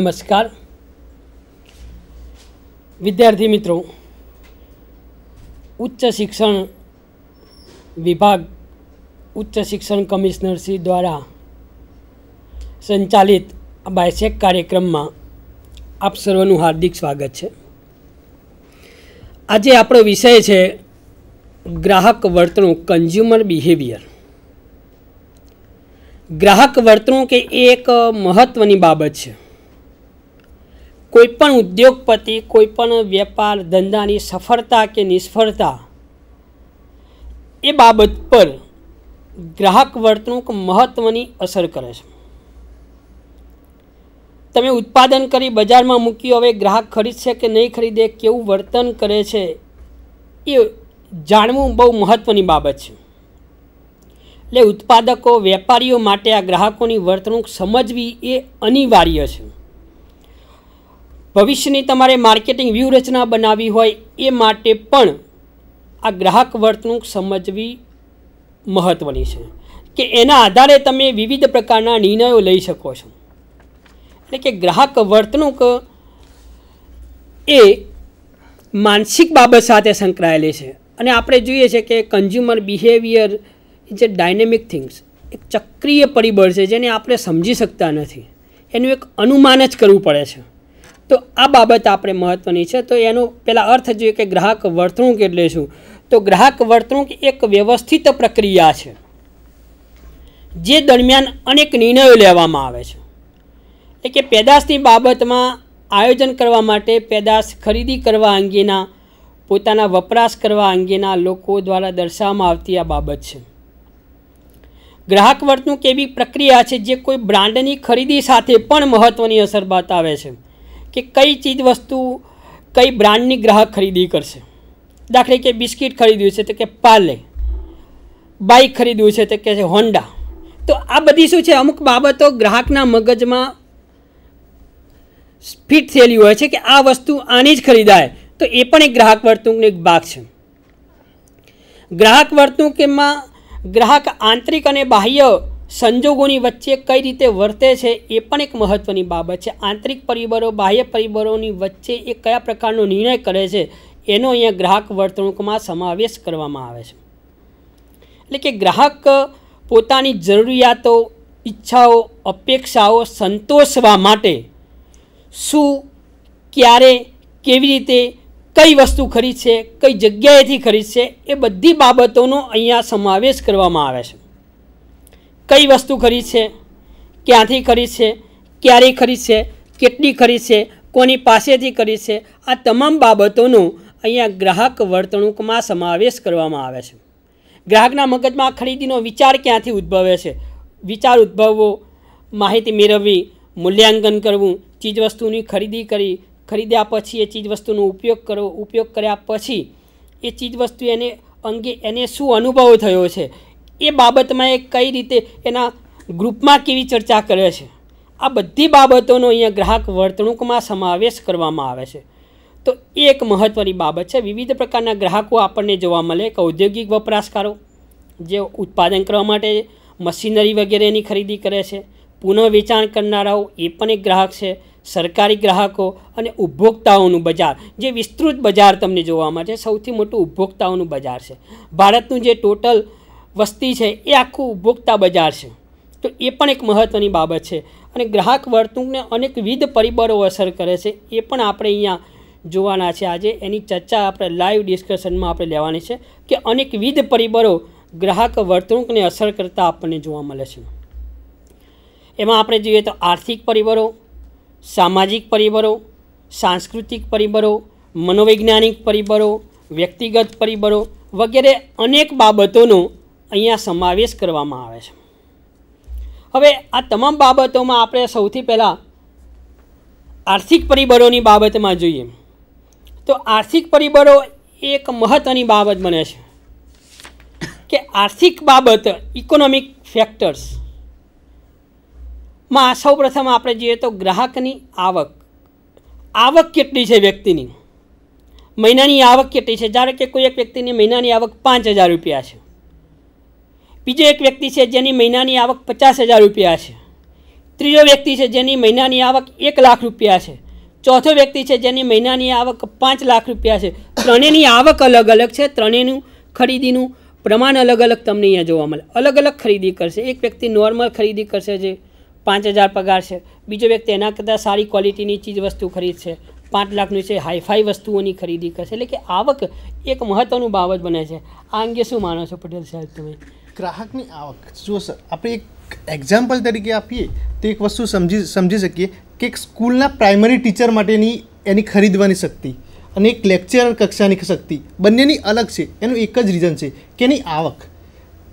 નમસ્કાર વિદ્યાર્થી મિત્રો ઉચ્ચ શિક્ષણ વિભાગ ઉચ્ચ શિક્ષણ કમિશનરશ્રી દ્વારા સંચાલિત આ બાયસેક કાર્યક્રમમાં આપ સર્વનું હાર્દિક સ્વાગત છે આજે આપણો વિષય છે ગ્રાહક વર્તણૂક કન્ઝ્યુમર બિહેવિયર ગ્રાહક વર્તણૂક એ એક મહત્ત્વની બાબત છે કોઈપણ ઉદ્યોગપતિ કોઈપણ વેપાર ધંધાની સફળતા કે નિષ્ફળતા એ બાબત પર ગ્રાહક વર્તણૂક મહત્ત્વની અસર કરે છે તમે ઉત્પાદન કરી બજારમાં મૂક્યું હવે ગ્રાહક ખરીદશે કે નહીં ખરીદે કેવું વર્તન કરે છે એ જાણવું બહુ મહત્ત્વની બાબત છે એટલે ઉત્પાદકો વેપારીઓ માટે આ ગ્રાહકોની વર્તણૂક સમજવી એ અનિવાર્ય છે ભવિષ્યની તમારે માર્કેટિંગ વ્યૂહરચના બનાવી હોય એ માટે પણ આ ગ્રાહક વર્તણૂક સમજવી મહત્ત્વની છે કે એના આધારે તમે વિવિધ પ્રકારના નિર્ણયો લઈ શકો છો એટલે કે ગ્રાહક વર્તણૂક એ માનસિક બાબત સાથે સંકળાયેલી છે અને આપણે જોઈએ છે કે કન્ઝ્યુમર બિહેવિયર જે ડાયનેમિક થિંગ્સ એક ચક્રિય પરિબળ છે જેને આપણે સમજી શકતા નથી એનું એક અનુમાન જ કરવું પડે છે તો આ બાબત આપણે મહત્ત્વની છે તો એનો પહેલાં અર્થ જોઈએ કે ગ્રાહક વર્તણૂક એટલે શું તો ગ્રાહક વર્તણૂંક એક વ્યવસ્થિત પ્રક્રિયા છે જે દરમિયાન અનેક નિર્ણયો લેવામાં આવે છે એટલે કે પેદાશની બાબતમાં આયોજન કરવા માટે પેદાશ ખરીદી કરવા અંગેના પોતાના વપરાશ કરવા અંગેના લોકો દ્વારા દર્શાવવામાં આવતી આ બાબત છે ગ્રાહક વર્તણૂક એવી પ્રક્રિયા છે જે કોઈ બ્રાન્ડની ખરીદી સાથે પણ મહત્ત્વની અસર બતાવે છે કે કઈ ચીજ વસ્તુ કઈ બ્રાન્ડની ગ્રાહક ખરીદી કરશે દાખલે કે બિસ્કિટ ખરીદ્યું છે તો કે પાલે બાઇક ખરીદ્યું છે તો કે છે હોન્ડા તો આ બધી શું છે અમુક બાબતો ગ્રાહકના મગજમાં ફિટ થયેલી હોય છે કે આ વસ્તુ આની જ ખરીદાય તો એ પણ એક ગ્રાહક વર્તણૂકનો એક ભાગ છે ગ્રાહક વર્તણૂકમાં ગ્રાહક આંતરિક અને બાહ્ય સંજોગોની વચ્ચે કઈ રીતે વર્તે છે એ પણ એક મહત્ત્વની બાબત છે આંતરિક પરિબળો બાહ્ય પરિબળોની વચ્ચે એ કયા પ્રકારનો નિર્ણય કરે છે એનો અહીંયા ગ્રાહક વર્તણૂકમાં સમાવેશ કરવામાં આવે છે એટલે કે ગ્રાહક પોતાની જરૂરિયાતો ઈચ્છાઓ અપેક્ષાઓ સંતોષવા માટે શું ક્યારે કેવી રીતે કઈ વસ્તુ ખરીદશે કઈ જગ્યાએથી ખરીદશે એ બધી બાબતોનો અહીંયા સમાવેશ કરવામાં આવે છે કઈ વસ્તુ કરી છે ક્યાંથી ખરી છે ક્યારે ખરી છે કેટલી ખરી છે કોની પાસેથી કરી છે આ તમામ બાબતોનો અહીંયા ગ્રાહક વર્તણૂકમાં સમાવેશ કરવામાં આવે છે ગ્રાહકના મગજમાં ખરીદીનો વિચાર ક્યાંથી ઉદ્ભવે છે વિચાર ઉદ્ભવવો માહિતી મેળવવી મૂલ્યાંકન કરવું ચીજવસ્તુની ખરીદી કરી ખરીદ્યા પછી એ ચીજવસ્તુનો ઉપયોગ કરવો ઉપયોગ કર્યા પછી એ ચીજવસ્તુ એને અંગે એને શું અનુભવ થયો છે એ બાબતમાં એ કઈ રીતે એના ગ્રુપમાં કેવી ચર્ચા કરે છે આ બધી બાબતોનો અહીંયા ગ્રાહક વર્તણૂકમાં સમાવેશ કરવામાં આવે છે તો એ એક મહત્ત્વની બાબત છે વિવિધ પ્રકારના ગ્રાહકો આપણને જોવા મળે એક ઔદ્યોગિક વપરાશકારો જે ઉત્પાદન કરવા માટે મશીનરી વગેરેની ખરીદી કરે છે પુનઃ વેચાણ કરનારાઓ એ પણ એક ગ્રાહક છે સરકારી ગ્રાહકો અને ઉપભોક્તાઓનું બજાર જે વિસ્તૃત બજાર તમને જોવા મળે છે સૌથી મોટું ઉપભોક્તાઓનું બજાર છે ભારતનું જે ટોટલ વસ્તી છે એ આખું ઉપભોક્તા બજાર છે તો એ પણ એક મહત્ત્વની બાબત છે અને ગ્રાહક વર્તણૂકને અનેકવિધ પરિબળો અસર કરે છે એ પણ આપણે અહીંયા જોવાના છે આજે એની ચર્ચા આપણે લાઈવ ડિસ્કશનમાં આપણે લેવાની છે કે અનેકવિધ પરિબળો ગ્રાહક વર્તણૂકને અસર કરતા આપણને જોવા મળે છે એમાં આપણે જોઈએ તો આર્થિક પરિબળો સામાજિક પરિબળો સાંસ્કૃતિક પરિબળો મનોવૈજ્ઞાનિક પરિબળો વ્યક્તિગત પરિબળો વગેરે અનેક બાબતોનો અહીંયા સમાવેશ કરવામાં આવે છે હવે આ તમામ બાબતોમાં આપણે સૌથી પહેલાં આર્થિક પરિબળોની બાબતમાં જોઈએ તો આર્થિક પરિબળો એક મહત્ત્વની બાબત બને છે કે આર્થિક બાબત ઇકોનોમિક ફેક્ટર્સ માં સૌપ્રથમ આપણે જોઈએ તો ગ્રાહકની આવક આવક કેટલી છે વ્યક્તિની મહિનાની આવક કેટલી છે જ્યારે કે કોઈ એક વ્યક્તિની મહિનાની આવક પાંચ હજાર રૂપિયા છે બીજો એક વ્યક્તિ છે જેની મહિનાની આવક પચાસ હજાર રૂપિયા છે ત્રીજો વ્યક્તિ છે જેની મહિનાની આવક એક લાખ રૂપિયા છે ચોથો વ્યક્તિ છે જેની મહિનાની આવક પાંચ લાખ રૂપિયા છે ત્રણેયની આવક અલગ અલગ છે ત્રણેયનું ખરીદીનું પ્રમાણ અલગ અલગ તમને અહીંયા જોવા મળે અલગ અલગ ખરીદી કરશે એક વ્યક્તિ નોર્મલ ખરીદી કરશે જે પાંચ હજાર પગાર છે બીજો વ્યક્તિ એના કરતાં સારી ક્વોલિટીની ચીજ વસ્તુ ખરીદશે પાંચ લાખની છે હાઈફાઈ વસ્તુઓની ખરીદી કરશે એટલે કે આવક એક મહત્ત્વનું બાબત બને છે આ અંગે શું માનો છો પટેલ સાહેબ તમે ગ્રાહકની આવક જો સર આપણે એક એક્ઝામ્પલ તરીકે આપીએ તો એક વસ્તુ સમજી સમજી શકીએ કે એક સ્કૂલના પ્રાઇમરી ટીચર માટેની એની ખરીદવાની શક્તિ અને એક લેક્ચરર કક્ષાની શક્તિ બંનેની અલગ છે એનું એક જ રીઝન છે કે એની આવક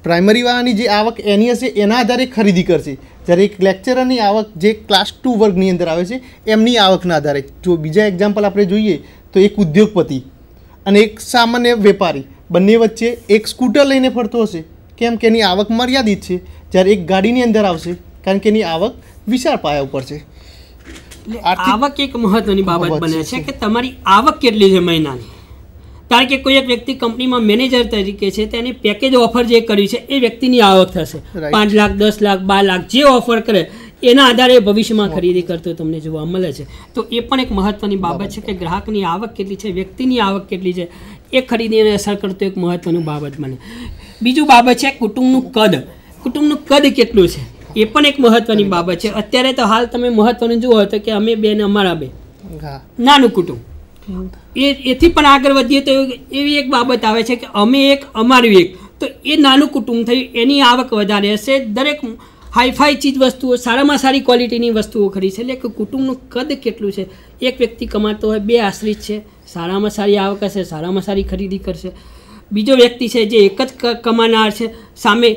પ્રાઇમરીવાળાની જે આવક એની હશે એના આધારે ખરીદી કરશે જ્યારે એક લેક્ચરરની આવક જે ક્લાસ ટુ વર્ગની અંદર આવે છે એમની આવકના આધારે જો બીજા એક્ઝામ્પલ આપણે જોઈએ તો એક ઉદ્યોગપતિ અને એક સામાન્ય વેપારી બંને વચ્ચે એક સ્કૂટર લઈને ફરતો હશે કેમ કે એની આવક મર્યાદિત છે જ્યારે એક ગાડીની અંદર આવશે કારણ કે એની આવક વિશાળ પાયા ઉપર છે આવક એક મહત્વની બાબત બને છે કે તમારી આવક કેટલી છે મહિનાની કારણ કે કોઈ એક વ્યક્તિ કંપનીમાં મેનેજર તરીકે છે તેને પેકેજ ઓફર જે કરી છે એ વ્યક્તિની આવક થશે પાંચ લાખ દસ લાખ બાર લાખ જે ઓફર કરે એના આધારે ભવિષ્યમાં ખરીદી કરતો તમને જોવા મળે છે તો એ પણ એક મહત્વની બાબત છે કે ગ્રાહકની આવક કેટલી છે વ્યક્તિની આવક કેટલી છે એ ખરીદીને અસર કરતો એક મહત્વનું બાબત બને બીજું બાબત છે કુટુંબનું કદ કુટુંબનું કદ કેટલું છે એ પણ એક મહત્વની બાબત છે અત્યારે તો હાલ તમે મહત્વનું જુઓ હતો કે અમે બેન અમારા બે નાનું કુટુંબ એ એથી પણ આગળ વધીએ તો એવી એક બાબત આવે છે કે અમે એક અમારું એક તો એ નાનું કુટુંબ થયું એની આવક વધારે હશે દરેક હાઈફાઈ ચીજ વસ્તુઓ સારામાં સારી ક્વોલિટીની વસ્તુઓ ખરી છે એટલે કે કુટુંબનું કદ કેટલું છે એક વ્યક્તિ કમાતો હોય બે આશ્રિત છે સારામાં સારી આવક હશે સારામાં સારી ખરીદી કરશે બીજો વ્યક્તિ છે જે એક જ કમાનાર છે સામે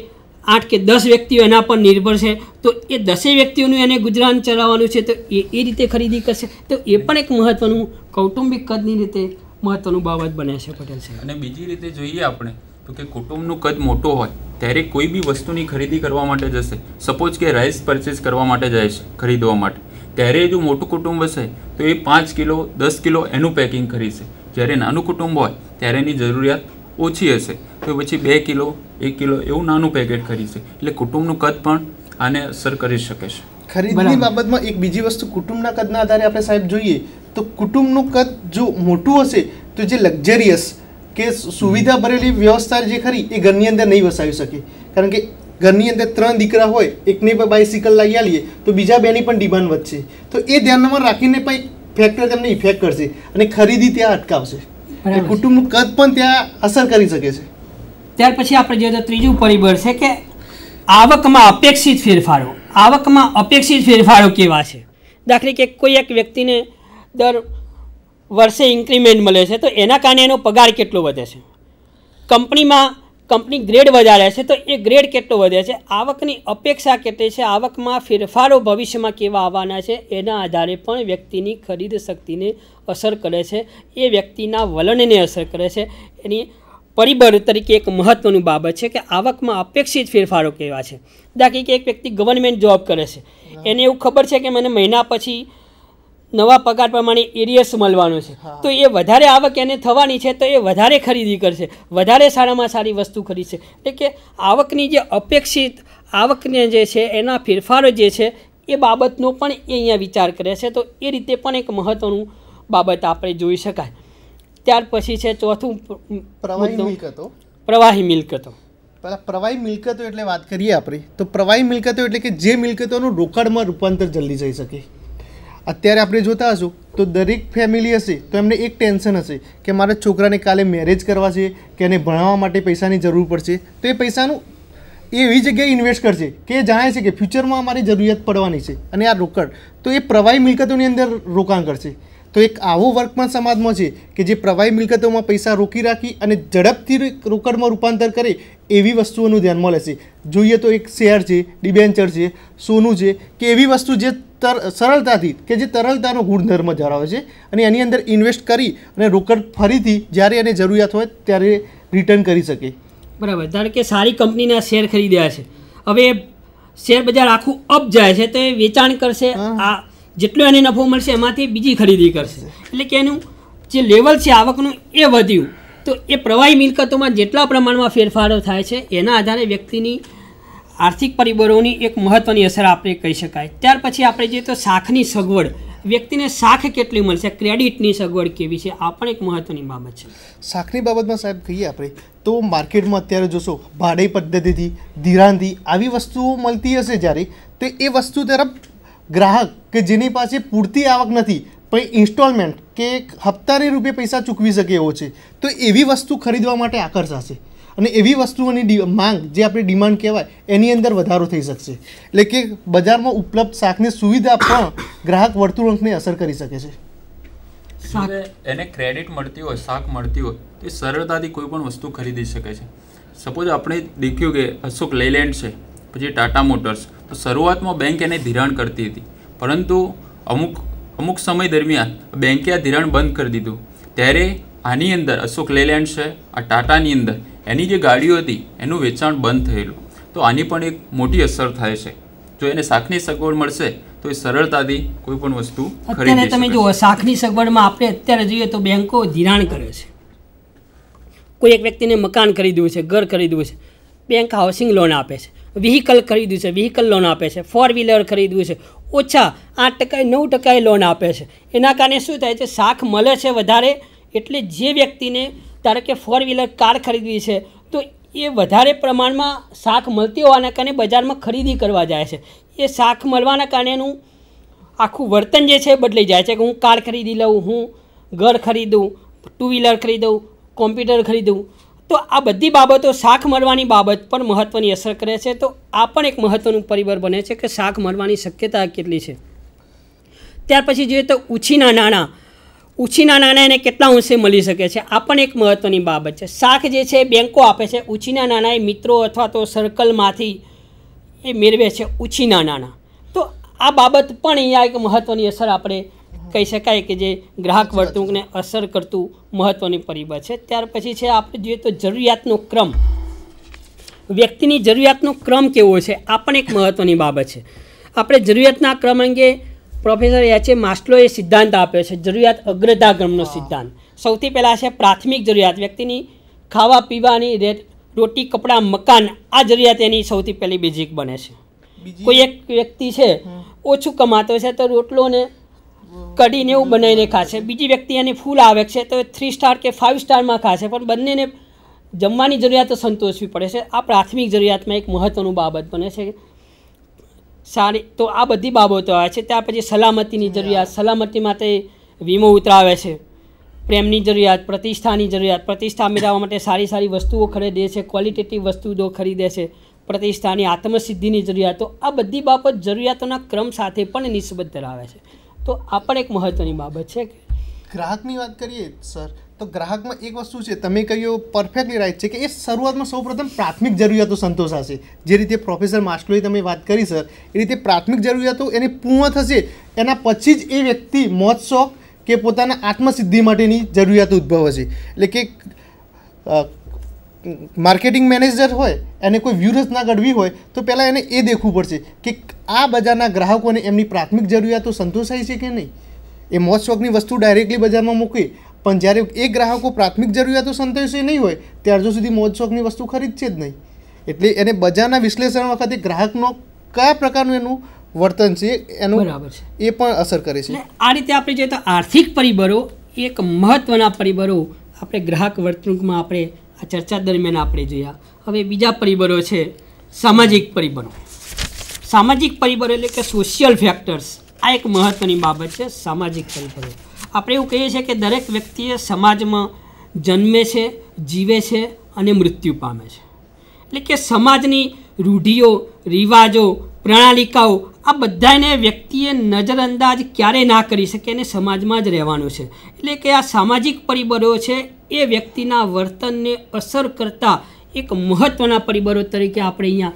આઠ કે દસ વ્યક્તિઓ એના પર નિર્ભર છે તો એ દસેય વ્યક્તિઓનું એને ગુજરાન ચલાવવાનું છે તો એ એ રીતે ખરીદી કરશે તો એ પણ એક મહત્ત્વનું કૌટુંબિક કદની રીતે મહત્ત્વનું બાબત બને છે પટેલ સાહેબ અને બીજી રીતે જોઈએ આપણે તો કે કુટુંબનું કદ મોટો હોય ત્યારે કોઈ બી વસ્તુની ખરીદી કરવા માટે જશે સપોઝ કે રાઈસ પરચેસ કરવા માટે જાય છે ખરીદવા માટે ત્યારે જો મોટું કુટુંબ હશે તો એ પાંચ કિલો દસ કિલો એનું પેકિંગ ખરીદશે જ્યારે નાનું કુટુંબ હોય ત્યારે એની જરૂરિયાત ઓછી હશે તો પછી બે કિલો એક કિલો એવું નાનું પેકેટ ખરીદશે એટલે કુટુંબનું કદ પણ આને અસર કરી શકે છે ખરીદની બાબતમાં એક બીજી વસ્તુ કુટુંબના કદના આધારે આપણે સાહેબ જોઈએ તો કુટુંબનું કદ જો મોટું હશે તો જે લક્ઝરિયસ કે સુવિધા ભરેલી વ્યવસ્થા જે ખરી એ ઘરની અંદર નહીં વસાવી શકે કારણ કે ઘરની અંદર ત્રણ દીકરા હોય એકને પણ બાઇસિકલ લઈ આવીએ તો બીજા બેની પણ ડિમાન્ડ વધશે તો એ ધ્યાનમાં રાખીને પણ ફેક્ટર તેમને ઇફેક્ટ કરશે અને ખરીદી ત્યાં અટકાવશે એ કુટુંબનું કદ પણ ત્યાં અસર કરી શકે છે ત્યાર પછી આપણે જોઈએ તો ત્રીજું પરિબળ છે કે આવકમાં અપેક્ષિત ફેરફારો આવકમાં અપેક્ષિત ફેરફારો કેવા છે દાખલે કે કોઈ એક વ્યક્તિને દર વર્ષે ઇન્ક્રીમેન્ટ મળે છે તો એના કારણે એનો પગાર કેટલો વધે છે કંપનીમાં કંપની ગ્રેડ વધારે છે તો એ ગ્રેડ કેટલો વધે છે આવકની અપેક્ષા કેટલી છે આવકમાં ફેરફારો ભવિષ્યમાં કેવા આવવાના છે એના આધારે પણ વ્યક્તિની ખરીદ શક્તિને અસર કરે છે એ વ્યક્તિના વલણને અસર કરે છે એની પરિબળ તરીકે એક મહત્ત્વની બાબત છે કે આવકમાં અપેક્ષિત ફેરફારો કેવા છે દાખલા કે એક વ્યક્તિ ગવર્મેન્ટ જોબ કરે છે એને એવું ખબર છે કે મને મહિના પછી નવા પગાર પ્રમાણે એરિયસ મળવાનું છે તો એ વધારે આવક એને થવાની છે તો એ વધારે ખરીદી કરશે વધારે સારામાં સારી વસ્તુ ખરીદશે એટલે કે આવકની જે અપેક્ષિત આવકને જે છે એના ફેરફારો જે છે એ બાબતનો પણ એ અહીંયા વિચાર કરે છે તો એ રીતે પણ એક મહત્ત્વનું બાબત આપણે જોઈ શકાય ત્યાર પછી છે ચોથું પ્રવાહી મિલકતો પ્રવાહી મિલકતો પહેલાં પ્રવાહી મિલકતો એટલે વાત કરીએ આપણે તો પ્રવાહી મિલકતો એટલે કે જે મિલકતોનું રોકડમાં રૂપાંતર જલ્દી જઈ શકે અત્યારે આપણે જોતા હશું તો દરેક ફેમિલી હશે તો એમને એક ટેન્શન હશે કે મારા છોકરાને કાલે મેરેજ કરવા છે કે એને ભણાવવા માટે પૈસાની જરૂર પડશે તો એ પૈસાનું એવી જગ્યાએ ઇન્વેસ્ટ કરશે કે જાણે છે કે ફ્યુચરમાં અમારી જરૂરિયાત પડવાની છે અને આ રોકડ તો એ પ્રવાહી મિલકતોની અંદર રોકાણ કરશે તો એક આવો વર્ક પણ સમાજમાં છે કે જે પ્રવાહી મિલકતોમાં પૈસા રોકી રાખી અને ઝડપથી રોકડમાં રૂપાંતર કરે એવી વસ્તુઓનું ધ્યાનમાં લેશે જોઈએ તો એક શેર છે ડિબેન્ચર છે સોનું છે કે એવી વસ્તુ જે તર સરળતાથી કે જે તરલતાનો ગુણધર્મ ધરાવે છે અને એની અંદર ઇન્વેસ્ટ કરી અને રોકડ ફરીથી જ્યારે એને જરૂરિયાત હોય ત્યારે રિટર્ન કરી શકે બરાબર ધારો કે સારી કંપનીના શેર ખરીદ્યા છે હવે શેર બજાર આખું અપ જાય છે તો એ વેચાણ કરશે આ જેટલો એને નફો મળશે એમાંથી બીજી ખરીદી કરશે એટલે કે એનું જે લેવલ છે આવકનું એ વધ્યું તો એ પ્રવાહી મિલકતોમાં જેટલા પ્રમાણમાં ફેરફારો થાય છે એના આધારે વ્યક્તિની આર્થિક પરિબળોની એક મહત્ત્વની અસર આપણે કહી શકાય ત્યાર પછી આપણે જોઈએ તો શાખની સગવડ વ્યક્તિને શાખ કેટલી મળશે ક્રેડિટની સગવડ કેવી છે આ પણ એક મહત્ત્વની બાબત છે શાખની બાબતમાં સાહેબ કહીએ આપણે તો માર્કેટમાં અત્યારે જોશો ભાડે પદ્ધતિથી ધિરાણથી આવી વસ્તુઓ મળતી હશે જ્યારે તો એ વસ્તુ તરફ ગ્રાહક કે જેની પાસે પૂરતી આવક નથી પણ ઇન્સ્ટોલમેન્ટ કે એક હપ્તાની રૂપે પૈસા ચૂકવી શકે એવો છે તો એવી વસ્તુ ખરીદવા માટે આકર્ષાશે અને એવી વસ્તુઓની માંગ જે આપણી ડિમાન્ડ કહેવાય એની અંદર વધારો થઈ શકશે એટલે કે બજારમાં ઉપલબ્ધ શાકની સુવિધા પણ ગ્રાહક વર્તણૂકને અસર કરી શકે છે એને ક્રેડિટ મળતી હોય શાક મળતી હોય તે સરળતાથી કોઈ પણ વસ્તુ ખરીદી શકે છે સપોઝ આપણે દેખ્યું કે અશોક લેલેન્ડ છે પછી ટાટા મોટર્સ તો શરૂઆતમાં બેંક એને ધિરાણ કરતી હતી પરંતુ અમુક અમુક સમય દરમિયાન બેંકે આ ધિરાણ બંધ કરી દીધું ત્યારે આની અંદર અશોક લેલેન્ડ છે આ ટાટાની અંદર એની જે ગાડીઓ હતી એનું વેચાણ બંધ થયેલું તો આની પણ એક મોટી અસર થાય છે જો એને શાકની સગવડ મળશે તો એ સરળતાથી કોઈ પણ વસ્તુ અત્યારે તમે જુઓ શાકની સગવડમાં આપણે અત્યારે જોઈએ તો બેંકો ધિરાણ કરે છે કોઈ એક વ્યક્તિને મકાન ખરીદવું છે ઘર ખરીદવું છે બેંક હાઉસિંગ લોન આપે છે વ્હીકલ ખરીદ્યું છે વ્હીકલ લોન આપે છે ફોર વ્હીલર ખરીદવું છે ઓછા આઠ ટકાએ નવ ટકાએ લોન આપે છે એના કારણે શું થાય છે શાક મળે છે વધારે એટલે જે વ્યક્તિને ધારો કે ફોર વ્હીલર કાર ખરીદવી છે તો એ વધારે પ્રમાણમાં શાક મળતી હોવાના કારણે બજારમાં ખરીદી કરવા જાય છે એ શાક મળવાના કારણેનું આખું વર્તન જે છે બદલાઈ જાય છે કે હું કાર ખરીદી લઉં હું ઘર ખરીદું ટુ વ્હીલર ખરીદું કોમ્પ્યુટર ખરીદું તો આ બધી બાબતો શાક મળવાની બાબત પર મહત્ત્વની અસર કરે છે તો આ પણ એક મહત્ત્વનું પરિબળ બને છે કે શાક મળવાની શક્યતા કેટલી છે ત્યાર પછી જોઈએ તો ઉછીના નાણાં ઉછીના નાના એને કેટલા અંશે મળી શકે છે આ પણ એક મહત્ત્વની બાબત છે શાખ જે છે બેન્કો આપે છે ઉછીના નાના મિત્રો અથવા તો સર્કલમાંથી એ મેળવે છે ઉછીના નાણાં તો આ બાબત પણ અહીંયા એક મહત્ત્વની અસર આપણે કહી શકાય કે જે ગ્રાહક વર્તણૂકને અસર કરતું મહત્ત્વની પરિબળ છે ત્યાર પછી છે આપણે જોઈએ તો જરૂરિયાતનો ક્રમ વ્યક્તિની જરૂરિયાતનો ક્રમ કેવો છે આ પણ એક મહત્ત્વની બાબત છે આપણે જરૂરિયાતના ક્રમ અંગે પ્રોફેસર એચ એ માસ્લોએ સિદ્ધાંત આપ્યો છે જરૂરિયાત અગ્રતાક્રમનો સિદ્ધાંત સૌથી પહેલાં છે પ્રાથમિક જરૂરિયાત વ્યક્તિની ખાવા પીવાની રોટી કપડાં મકાન આ જરૂરિયાત એની સૌથી પહેલી બેઝિક બને છે કોઈ એક વ્યક્તિ છે ઓછું કમાતો છે તો રોટલો ને કઢીને એવું બનાવીને ખાશે બીજી વ્યક્તિ એની ફૂલ આવે છે તો થ્રી સ્ટાર કે ફાઇવ સ્ટારમાં ખાશે પણ બંનેને જમવાની જરૂરિયાત સંતોષવી પડે છે આ પ્રાથમિક જરૂરિયાતમાં એક મહત્ત્વનું બાબત બને છે સારી તો આ બધી બાબતો આવે છે ત્યાર પછી સલામતીની જરૂરિયાત સલામતી માટે વીમો ઉતરાવે છે પ્રેમની જરૂરિયાત પ્રતિષ્ઠાની જરૂરિયાત પ્રતિષ્ઠા મેળવવા માટે સારી સારી વસ્તુઓ ખરીદે છે ક્વોલિટેટિવ વસ્તુઓ ખરીદે છે પ્રતિષ્ઠાની આત્મસિદ્ધિની જરૂરિયાતો આ બધી બાબત જરૂરિયાતોના ક્રમ સાથે પણ નિસ્બત ધરાવે છે તો આ પણ એક મહત્ત્વની બાબત છે ગ્રાહકની વાત કરીએ સર તો ગ્રાહકમાં એક વસ્તુ છે તમે કહ્યું પરફેક્ટલી રાઈટ છે કે એ શરૂઆતમાં સૌપ્રથમ પ્રાથમિક જરૂરિયાતો સંતોષાશે જે રીતે પ્રોફેસર માસ્ટલોએ તમે વાત કરી સર એ રીતે પ્રાથમિક જરૂરિયાતો એની પૂર્ણ થશે એના પછી જ એ વ્યક્તિ મોત શોખ કે પોતાના આત્મસિદ્ધિ માટેની જરૂરિયાતો ઉદ્ભવશે એટલે કે માર્કેટિંગ મેનેજર હોય એને કોઈ વ્યૂહરચના ઘડવી હોય તો પહેલાં એને એ દેખવું પડશે કે આ બજારના ગ્રાહકોને એમની પ્રાથમિક જરૂરિયાતો સંતોષાય છે કે નહીં એ મોત શોખની વસ્તુ ડાયરેક્ટલી બજારમાં મૂકી પણ જ્યારે એ ગ્રાહકો પ્રાથમિક જરૂરિયાતો સંતોષી નહીં હોય ત્યાર જો સુધી મોજ શોખની વસ્તુ ખરીદશે જ નહીં એટલે એને બજારના વિશ્લેષણ વખતે ગ્રાહકનો કયા પ્રકારનું એનું વર્તન છે એનું બરાબર છે એ પણ અસર કરે છે આ રીતે આપણે જોઈએ તો આર્થિક પરિબળો એક મહત્ત્વના પરિબળો આપણે ગ્રાહક વર્તણૂકમાં આપણે આ ચર્ચા દરમિયાન આપણે જોયા હવે બીજા પરિબળો છે સામાજિક પરિબળો સામાજિક પરિબળો એટલે કે સોશિયલ ફેક્ટર્સ આ એક મહત્ત્વની બાબત છે સામાજિક પરિબળો આપણે એવું કહીએ છીએ કે દરેક વ્યક્તિએ સમાજમાં જન્મે છે જીવે છે અને મૃત્યુ પામે છે એટલે કે સમાજની રૂઢિઓ રિવાજો પ્રણાલિકાઓ આ બધાને વ્યક્તિએ નજરઅંદાજ ક્યારેય ના કરી શકે અને સમાજમાં જ રહેવાનું છે એટલે કે આ સામાજિક પરિબળો છે એ વ્યક્તિના વર્તનને અસર કરતા એક મહત્ત્વના પરિબળો તરીકે આપણે અહીંયા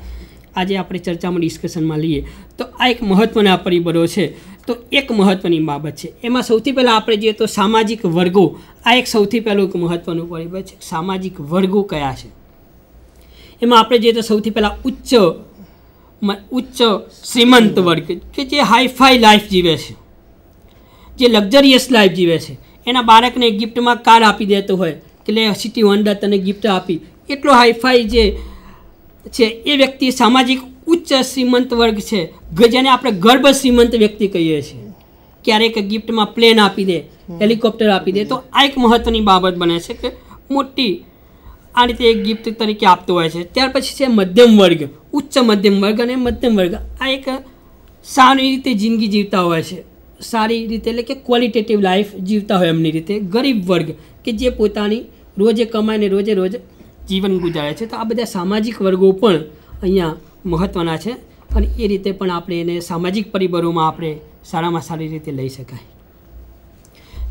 આજે આપણે ચર્ચામાં ડિસ્કશનમાં લઈએ તો આ એક મહત્ત્વના પરિબળો છે તો એક મહત્ત્વની બાબત છે એમાં સૌથી પહેલાં આપણે જોઈએ તો સામાજિક વર્ગો આ એક સૌથી પહેલું એક મહત્ત્વનું પરિબળ છે સામાજિક વર્ગો કયા છે એમાં આપણે જોઈએ તો સૌથી પહેલાં ઉચ્ચ ઉચ્ચ શ્રીમંત વર્ગ કે જે હાઈફાઈ લાઈફ જીવે છે જે લક્ઝરિયસ લાઈફ જીવે છે એના બાળકને ગિફ્ટમાં કાર આપી દેતો હોય કે સિટી હોન્ડા તને ગિફ્ટ આપી એટલો હાઈફાઈ જે છે એ વ્યક્તિ સામાજિક ઉચ્ચ શ્રીમંત વર્ગ છે જેને આપણે ગર્ભ શ્રીમંત વ્યક્તિ કહીએ છીએ ક્યારેક ગિફ્ટમાં પ્લેન આપી દે હેલિકોપ્ટર આપી દે તો આ એક મહત્ત્વની બાબત બને છે કે મોટી આ રીતે એક ગિફ્ટ તરીકે આપતો હોય છે ત્યાર પછી છે મધ્યમ વર્ગ ઉચ્ચ મધ્યમ વર્ગ અને મધ્યમ વર્ગ આ એક સારી રીતે જિંદગી જીવતા હોય છે સારી રીતે એટલે કે ક્વોલિટેટિવ લાઈફ જીવતા હોય એમની રીતે ગરીબ વર્ગ કે જે પોતાની રોજે કમાઈને રોજે રોજ જીવન ગુજારે છે તો આ બધા સામાજિક વર્ગો પણ અહીંયા મહત્ત્વના છે અને એ રીતે પણ આપણે એને સામાજિક પરિબળોમાં આપણે સારામાં સારી રીતે લઈ શકાય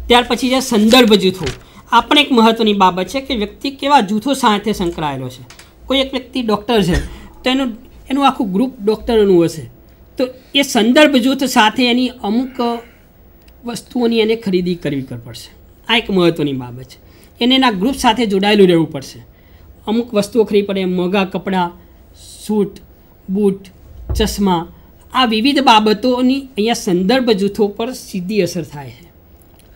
ત્યાર પછી છે સંદર્ભ જૂથો આ પણ એક મહત્ત્વની બાબત છે કે વ્યક્તિ કેવા જૂથો સાથે સંકળાયેલો છે કોઈ એક વ્યક્તિ ડૉક્ટર છે તો એનું એનું આખું ગ્રુપ ડૉક્ટરોનું હશે તો એ સંદર્ભ જૂથ સાથે એની અમુક વસ્તુઓની એને ખરીદી કરવી પડશે આ એક મહત્ત્વની બાબત છે એને એના ગ્રુપ સાથે જોડાયેલું રહેવું પડશે અમુક વસ્તુઓ ખરીદી પડે મોંઘા કપડાં સૂટ બૂટ ચશ્મા આ વિવિધ બાબતોની અહીંયા સંદર્ભ જૂથો પર સીધી અસર થાય છે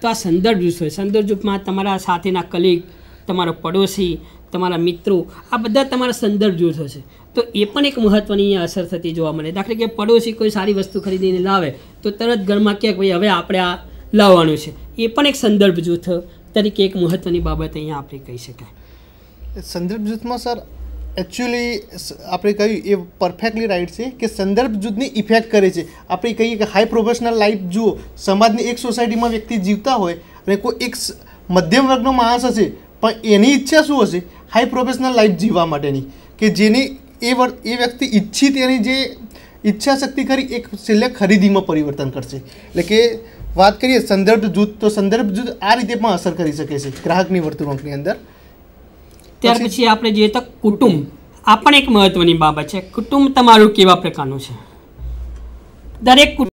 તો આ સંદર્ભ જૂથ હોય સંદર્ભ જૂથમાં તમારા સાથેના કલીગ તમારો પડોશી તમારા મિત્રો આ બધા તમારા સંદર્ભ જૂથો છે તો એ પણ એક મહત્ત્વની અસર થતી જોવા મળે દાખલા કે પડોશી કોઈ સારી વસ્તુ ખરીદીને લાવે તો તરત ઘરમાં ક્યાંક ભાઈ હવે આપણે આ લાવવાનું છે એ પણ એક સંદર્ભ જૂથ તરીકે એક મહત્ત્વની બાબત અહીંયા આપણે કહી શકાય સંદર્ભ જૂથમાં સર એકચ્યુઅલી આપણે કહ્યું એ પરફેક્ટલી રાઇટ છે કે સંદર્ભ જૂથની ઇફેક્ટ કરે છે આપણે કહીએ કે હાઈ પ્રોફેશનલ લાઈફ જુઓ સમાજની એક સોસાયટીમાં વ્યક્તિ જીવતા હોય અને કોઈ એક મધ્યમ વર્ગનો માણસ હશે પણ એની ઈચ્છા શું હશે હાઈ પ્રોફેશનલ લાઈફ જીવવા માટેની કે જેની એ વર એ વ્યક્તિ ઈચ્છિત એની જે ઈચ્છા શક્તિ કરી એક છેલ્લે ખરીદીમાં પરિવર્તન કરશે એટલે કે વાત કરીએ સંદર્ભ જૂથ તો સંદર્ભ જૂથ આ રીતે પણ અસર કરી શકે છે ગ્રાહકની વર્તણૂકની અંદર ત્યાર પછી આપણે જોઈએ તો કુટુંબ આ પણ એક મહત્વની બાબત છે કુટુંબ તમારું કેવા પ્રકારનું છે દરેક કુટુંબ